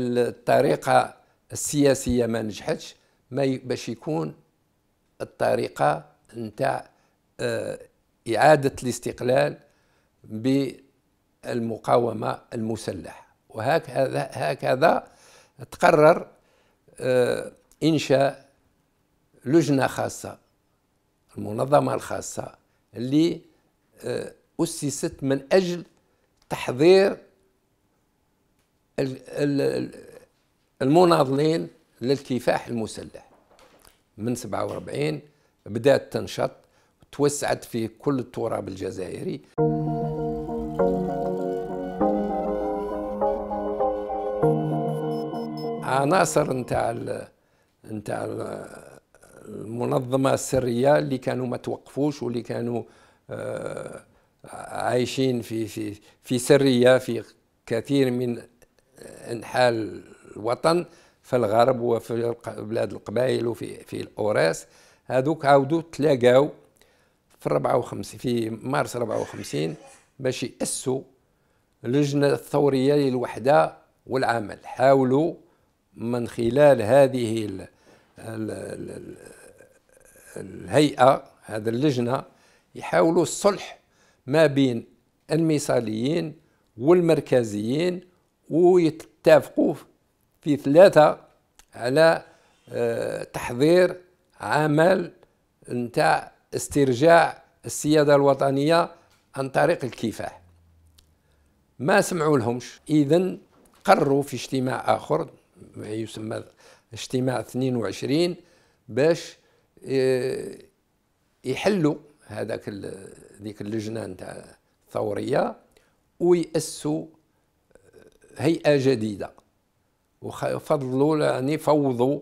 الطريقه السياسيه ما نجحتش ما باش يكون الطريقه نتاع آه، اعاده الاستقلال بالمقاومه المسلحه وهكذا هكذا تقرر آه، انشاء لجنه خاصه المنظمه الخاصه اللي آه، اسست من اجل تحضير المناضلين للكفاح المسلح من 47 بدات تنشط توسعت في كل التراب الجزائري عناصر نتاع نتاع المنظمه السريه اللي كانوا ما توقفوش واللي كانوا آه، عايشين في في في سريه في كثير من انحال الوطن في الغرب وفي بلاد القبائل وفي في الاوراس هذوك عاودوا تلاقاو في 54 في مارس 54 باش يأسوا لجنة الثوريه للوحدة والعمل حاولوا من خلال هذه الـ الـ الـ الهيئة هذا اللجنة يحاولوا الصلح ما بين الميصاليين والمركزيين ويتفقوا في ثلاثة على آه، تحضير عمل نتاع استرجاع السيادة الوطنية عن طريق الكفاح ما سمعوا لهمش إذا قرروا في اجتماع آخر يسمى اجتماع 22 باش آه، يحلوا هذاك ذيك ديك اللجنة نتاع الثورية ويأسوا هيئه جديده وفضلوا يعني فوضوا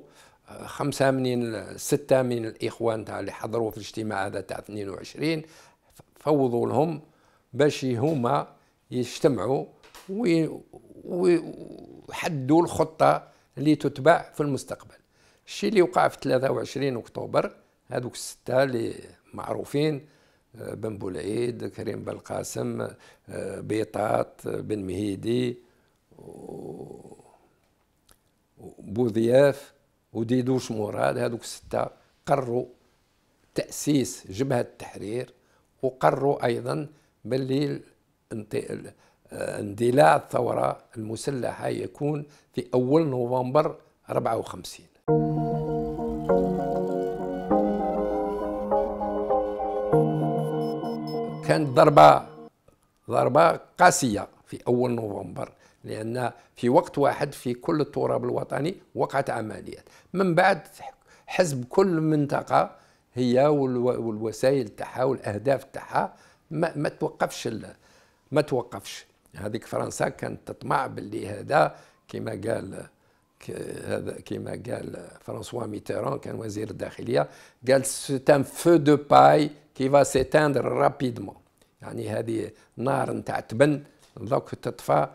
آه، خمسة من ستة من الإخوان تاع اللي حضروا في الاجتماع هذا تاع 22 فوضوا لهم باش هما يجتمعوا ويحدوا الخطة اللي تتبع في المستقبل الشيء اللي وقع في 23 أكتوبر هذوك الستة اللي معروفين آه، بن بولعيد كريم بلقاسم آه، بيطات بن مهيدي وبوضياف وديدوش مراد هذوك الستة قروا تأسيس جبهة التحرير وقروا أيضا باللي اندلاع الثورة المسلحة يكون في أول نوفمبر 54 كانت ضربة ضربة قاسية في أول نوفمبر لان في وقت واحد في كل التراب الوطني وقعت عمليات من بعد حزب كل منطقه هي والوسائل تاعها والاهداف تاعها ما, ما توقفش ما توقفش هذيك فرنسا كانت تطمع باللي هذا كما قال هذا كما قال فرانسوا ميتيران كان وزير الداخليه قال ستان فو دو باي كي فا سيتاندر رابيدمون يعني هذه نار نتاع تبن دوك تطفى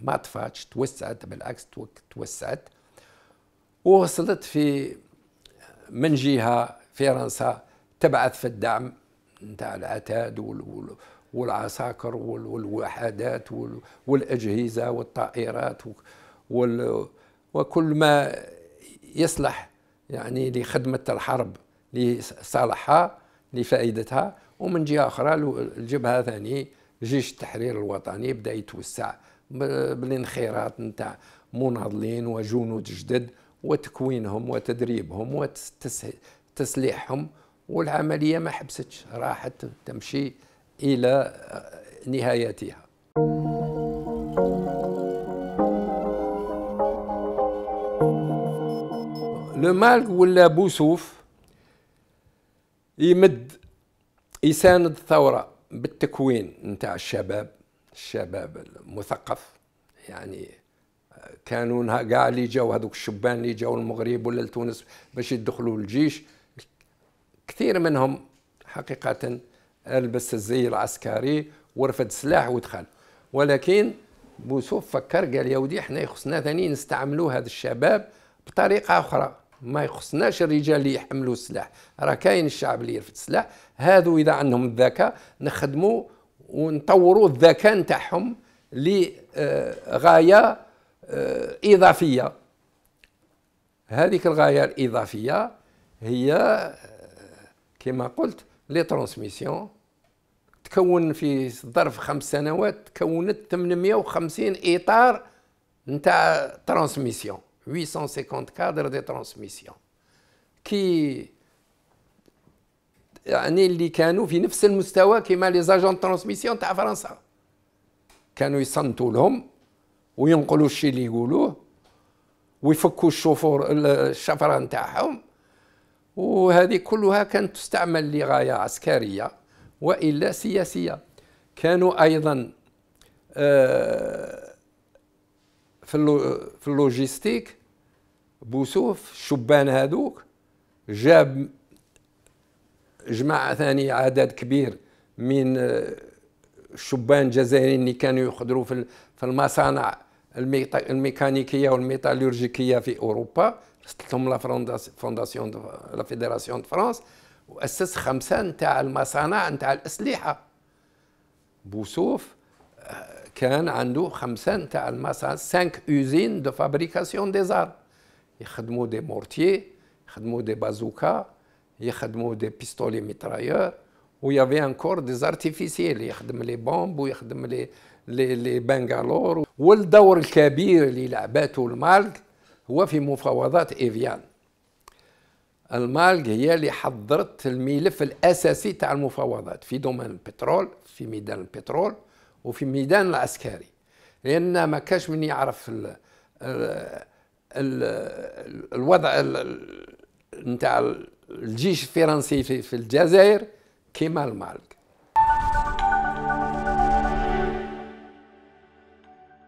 ما طفاتش توسعت بالعكس توسعت ووصلت في من جهه فرنسا تبعث في الدعم نتاع العتاد والعساكر والوحدات والاجهزه والطائرات وكل ما يصلح يعني لخدمه الحرب لصالحها لفائدتها ومن جهه اخرى الجبهه ثاني جيش التحرير الوطني بدا يتوسع بالانخراط نتاع مناضلين وجنود جدد وتكوينهم وتدريبهم وتسليحهم والعملية ما حبستش راحت تمشي إلى آه، نهايتها لو مالك ولا بوسوف يمد يساند الثوره بالتكوين نتاع الشباب الشباب المثقف يعني آه، كانوا كاع اللي جاو هذوك الشبان اللي جاو المغرب ولا لتونس باش يدخلوا الجيش كثير منهم حقيقة البس الزي العسكري ورفد سلاح ودخل ولكن بوسوف فكر قال يا ودي احنا يخصنا ثاني نستعملوا هذا الشباب بطريقة أخرى ما يخصناش الرجال اللي يحملوا السلاح راه كاين الشعب اللي يرفد السلاح هادو اذا عندهم الذكاء نخدموا ونطوروا الذكاء نتاعهم لغايه آه، اضافيه هذيك الغايه الاضافيه هي آه، كما قلت لي ترانسميسيون تكون في ظرف خمس سنوات تكونت 850 اطار نتاع ترانسميسيون 850 كادر دي transmission كي يعني اللي كانوا في نفس المستوى كيما لي زاجون ترانسميسيون تاع فرنسا كانوا يصنتوا لهم وينقلوا الشيء اللي يقولوه ويفكوا الشفور الشفره نتاعهم وهذه كلها كانت تستعمل لغايه عسكريه والا سياسيه كانوا ايضا آه، في في اللوجيستيك بوسوف الشبان هذوك جاب جماعة ثاني عدد كبير من الشبان آه، الجزائريين اللي كانوا يخدروا في المصانع الميكانيكيه والميتالورجيكيه في اوروبا استلتهم لا فونداسيون لا فيدراسيون دو فرانس واسس خمسه نتاع المصانع نتاع الاسلحه بوسوف آه، كان عنده خمسه نتاع المصانع 5 اوزين دو فابريكاسيون دي يخدموا دي مورتيي يخدموا دي بازوكا يخدموا دي بيستولي ميترايور ويافي انكور دي زارتيفيسيل يخدم لي بومب ويخدم لي لي لي بنغالور والدور الكبير اللي لعباته المالك هو في مفاوضات ايفيان المالك هي اللي حضرت الملف الاساسي تاع المفاوضات في دومين البترول في ميدان البترول وفي ميدان العسكري لان ما كاش من يعرف ال ال الوضع نتاع الجيش الفرنسي في الجزائر كما المالك